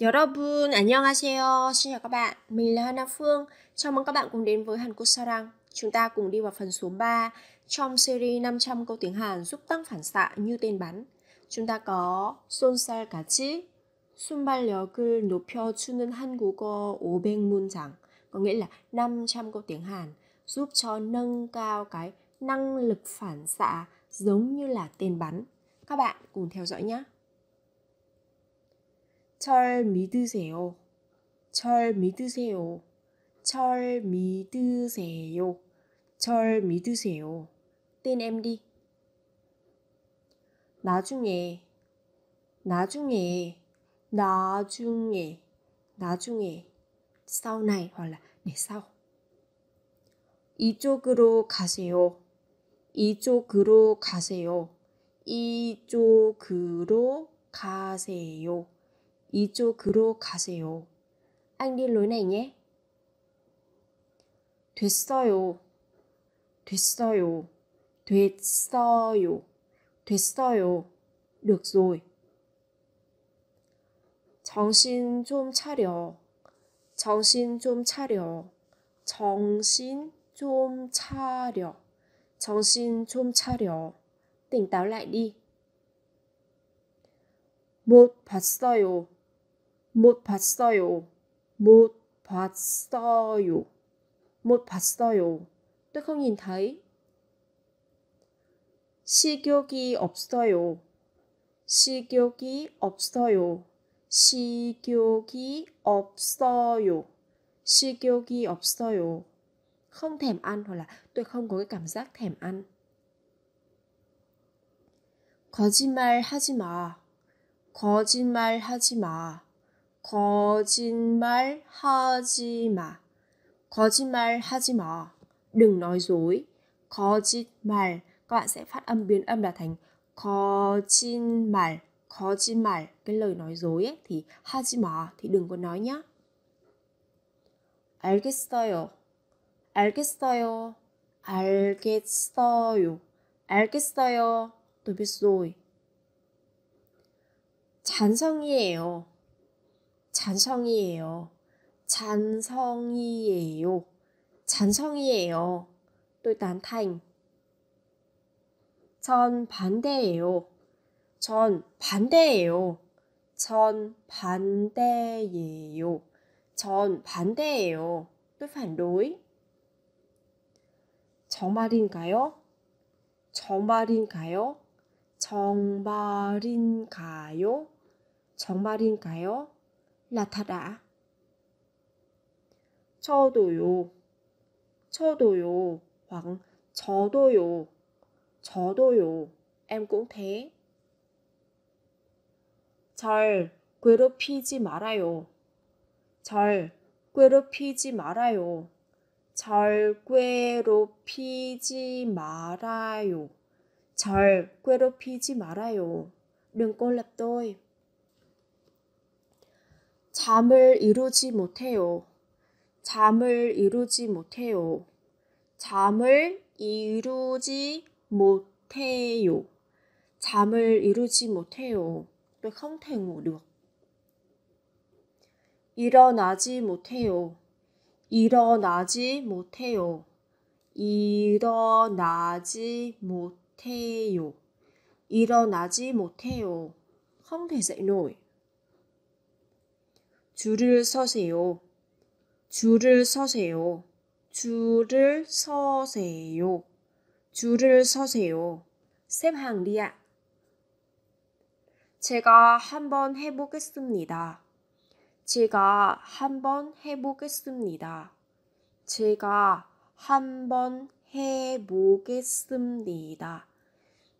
여러분 안녕하세요. Xin chào các bạn. Mình là Hana Phương. Chào mừng các bạn cùng đến với Hàn Quốc Sarang. Chúng ta cùng đi vào phần số 3 trong series 500 câu tiếng Hàn giúp tăng phản xạ như tên bắn. Chúng ta có 손살같이 순발력을 높여주는 한국어 500 문장 có nghĩa là 500 câu tiếng Hàn giúp cho nâng cao cái năng lực phản xạ giống như là tên bắn. Các bạn cùng theo dõi nhé. 철 믿으세요. 철 믿으세요. 철 믿으세요. 철 믿으세요. Tên m đ 나중에, 나중에, 나중에, 나중에, 사우나 này h o 우 c là để s a 이쪽으로 가세요. 이쪽으로 가세요. 이쪽으로 가세요. 이쪽으로 가세요. Anh đi 됐어요. 됐어요. 됐어요. 됐어요. đ ư ợ 정신 좀 차려. 정신 좀 차려. 정신 좀 차려. 정신 좀 차려. tỉnh t 못 봤어요. 못 봤어요. 못 봤어요. 못 봤어요. Tôi không nhìn thấy. 식욕이 없어요. 식욕이 없어요. 식욕이 없어요. 식욕이 없어요. Không thèm ăn hoặc là tôi không có cái cảm giác thèm ăn. 거짓말 하지 마. 거짓말 하지 마. 거짓말 하지 마. 거짓말 하지 ma. Đừng nói dối. 거짓말. Các bạn sẽ phát âm biến âm là thành 거짓말. 거짓말. Cái lời nói dối ấy, thì 하지 ma thì đừng có nói nhá. 알겠어요. 알겠어요. 알겠어요. 알겠어요. Tôi biết rồi. 잔성이에요. 잔성이에요. 잔성이에요. 잔성이에요. 또단 타임. 전 반대예요. 전 반대예요. 전 반대예요. 전 반대예요. 또 반로이. 정말인가요? 정말인가요? 정말인가요? 정말인가요? 나타라. 저도요. 저도요. hoặc 저도요. 저도요. Em cũng thế. 절 괴롭히지 말아요. 절 괴롭히지 말아요. 절 괴롭히지 말아요. 절 괴롭히지 말아요. Đừng c 잠을 이루지 못해요. 잠을 이루지 못해요. 잠을 이루지 못해요. 잠을 이루지 못해요. 또 컨택 무력. 일어나지 못해요. 일어나지 못해요. 일어나지 못해요. 일어나지 못해요. không 줄을 서세요. 줄을 서세요. 줄을 서세요. 줄을 서세요. x 항리야 제가 한번 해보겠습니다. 제가 한번 해보겠습니다. 제가 한번 해보겠습니다.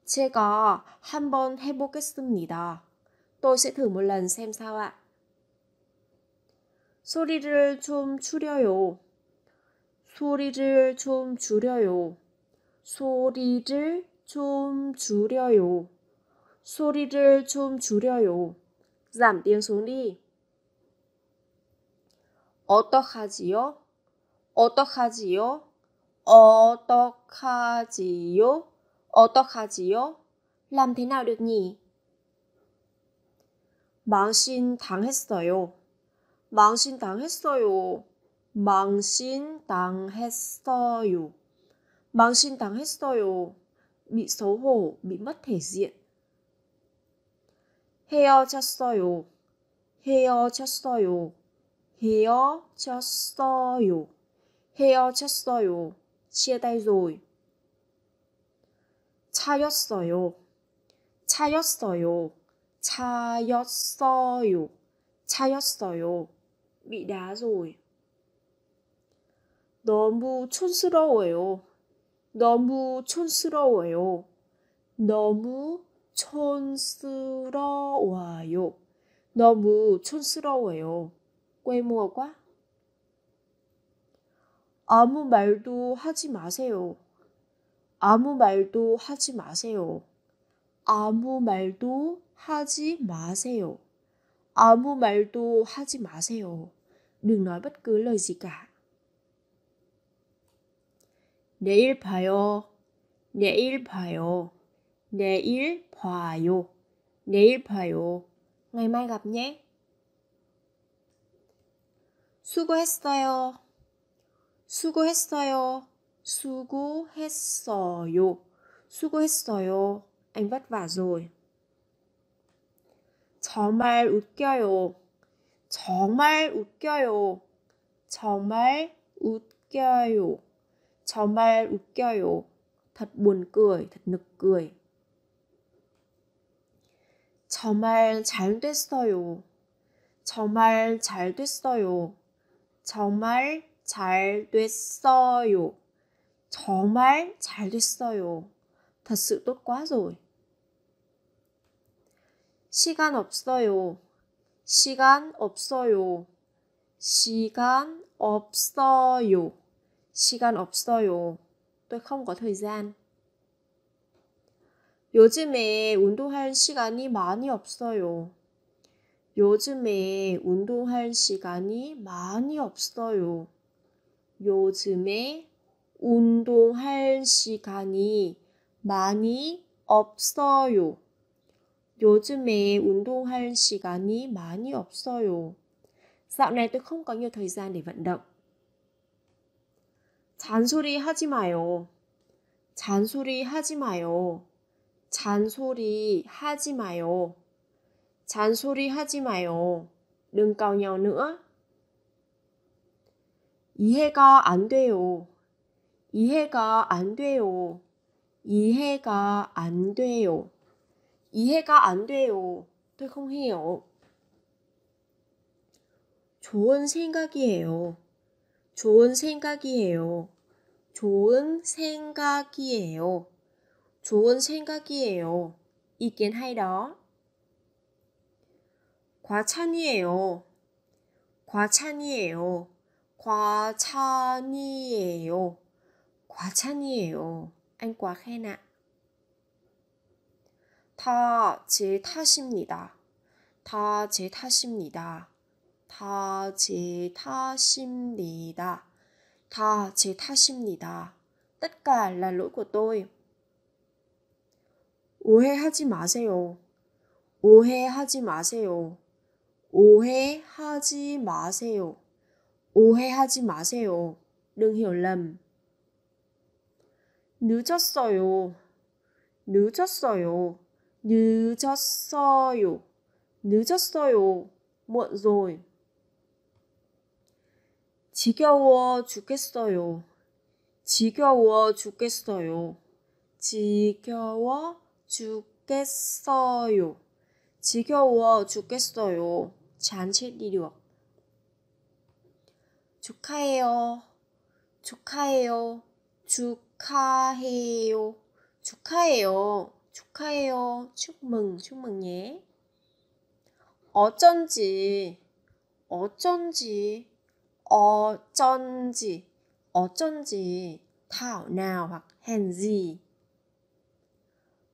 제가 한번 해보겠습니다. Tôi sẽ thử 소리를 좀 줄여요. 소리를 좀 줄여요. 소리를 좀 줄여요. 소리를 좀 줄여요. giảm t 어떡하지요? 어떡하지요? 어떡하지요? 어떡하지요? 람 à 나 t 니 망신 당했어요. 망신당했어요. 망신당했어요. 망신당했어요. 미소호 미 u hổ, b 헤어졌어요. 헤어졌어요. 헤어졌어요. 헤어졌어요. chia tay rồi. 차였어요. 차였어요. 차였어요. 차였어요. bị đá rồi. 너무 촌스러워요. 너무 촌스러워요. 너무 촌스러워요. 너무 촌스러워요. 꿰무어과 아무 말도 하지 마세요. 아무 말도 하지 마세요. 아무 말도 하지 마세요. 아무 말도 하지 마세요. đừng nói bất cứ lời gì cả. 내일 봐요. 내일 봐요. 내일 봐요. 내일 봐요. Ngày mai gặp nhé. 수고했어요. 수고했어요. 수고했어요. 수고했어요. Anh vất vả rồi. 정말 웃겨요. 정말 웃겨요. 정말 웃겨요. 정말 웃겨요. Thật buồn cười, thật nực cười. 정말 잘 됐어요. 정말 잘 됐어요. 정말 잘 됐어요. 정말 잘 됐어요. thật sự tốt quá rồi. 시간 없어요. 시간 없어요. 시간 없어요. 시간 없어요. t không có thời gian. 요즘에 운동할 시간이 많이 없어요. 요즘에 운동할 시간이 많이 없어요. 요즘에 운동할 시간이 많이 없어요. 요즘에 운동할 시간이 많이 없어요. Dạo này tôi không có nhiều thời gian để vận động. 잔소리 하지 마요. 잔소리 하지 마요. 잔소리 하지 마요. 잔소리 하지 마요. Đừng cầu nhau nữa. 이해가 안 돼요. 이해가 안 돼요. 이해가 안 돼요. 이해가 안 돼요. 뜨공해요. 네, 좋은 생각이에요. 좋은 생각이에요. 좋은 생각이에요. 좋은 생각이에요. 이긴 하이러. 과찬이에요. 과찬이에요. 과찬이에요. 과찬이에요. 안과해나. 다제 탓입니다. 다 제 탓입니다. 다 제 탓입니다. 다 제 탓입니다. 뜻 ấ 날로 ả là 오해하지 마세요. 오해하지 마세요. 오해하지 마세요. 오해하지 마세요. 능 ừ 얼 g 늦었어요. 늦었어요. 늦었어요. 늦었어요. m u ộ rồi. 지겨워 죽겠어요. 지겨워 죽겠어요. 지겨워 죽겠어요. 지겨워 죽겠어요. 잔치 리력. 축하해요. 축하해요. 축하해요. 축하해요. 축하해요. 축멍, 축멍 예. 어쩐지, 어쩐지, 어쩐지, 어쩐지, thảo n à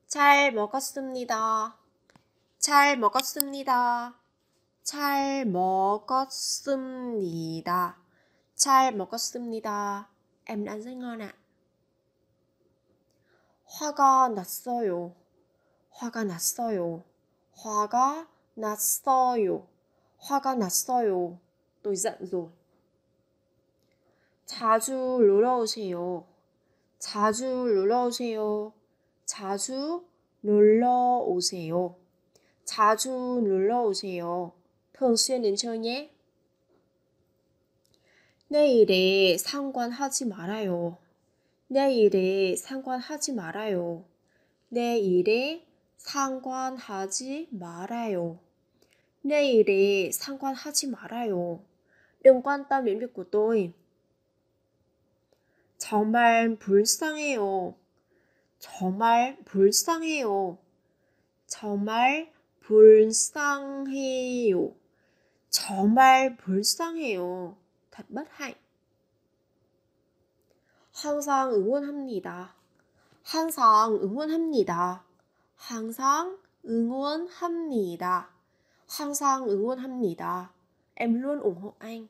잘 먹었습니다. 잘 먹었습니다. 잘 먹었습니다. 잘 먹었습니다. 엠란생어나 화가 났어요. 화가 났어요. 화가 났어요. 화가 났어요. Tôi g 자주 놀러 오세요. 자주 놀러 오세요. 자주 놀러 오세요. 자주 놀러 오세요. t h ư 내일에 상관하지 말아요. 내 일에 상관하지 말아요. 내 일에 상관하지 말아요. 내 일에 상관하지 말아요. Đừng quan 정말 불쌍해요. 정말 불쌍해요. 정말 불쌍해요. 정말 불쌍해요. Thật 항상 응원합니다. 항상 응원합니다. 항상 응원합니다. 항상 응원합니다. Em luôn ủng hộ anh.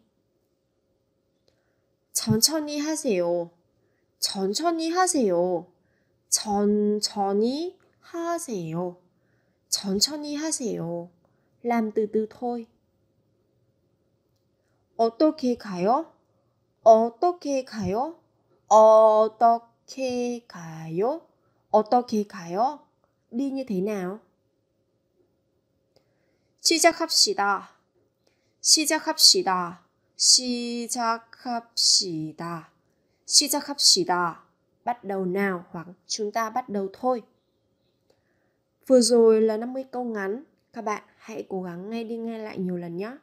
천천히 하세요. 천천히 하세요. 천천히 하세요. 천천히 하세요. làm từ từ thôi. 어떻게 가요? 어떻게 가요? 어떻게 가요? 어떻게 가요? đi như thế nào? 시작합시다. 시작합시다. 시작합시다. 시작합시다. Bắt đầu nào hoặc chúng ta bắt đầu thôi. Vừa rồi là 50 câu ngắn, các bạn hãy cố gắng nghe đi nghe lại nhiều lần nhé.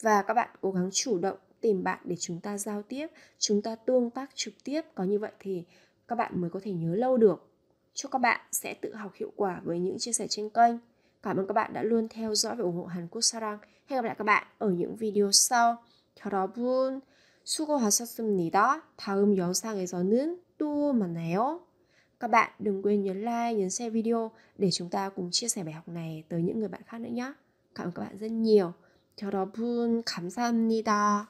Và các bạn cố gắng chủ động tìm bạn để chúng ta giao tiếp chúng ta tương tác trực tiếp có như vậy thì các bạn mới có thể nhớ lâu được chúc các bạn sẽ tự học hiệu quả với những chia sẻ trên kênh cảm ơn các bạn đã luôn theo dõi và ủng hộ Hàn Quốc Sarang hẹn gặp lại các bạn ở những video sau 여러분 수고하셨습니다. 다음 영상에서는 또 만나요. Các bạn đừng quên nhấn like, nhấn share video để chúng ta cùng chia sẻ bài học này tới những người bạn khác nữa nhé. Cảm ơn các bạn rất nhiều. 여러분 감사합니다.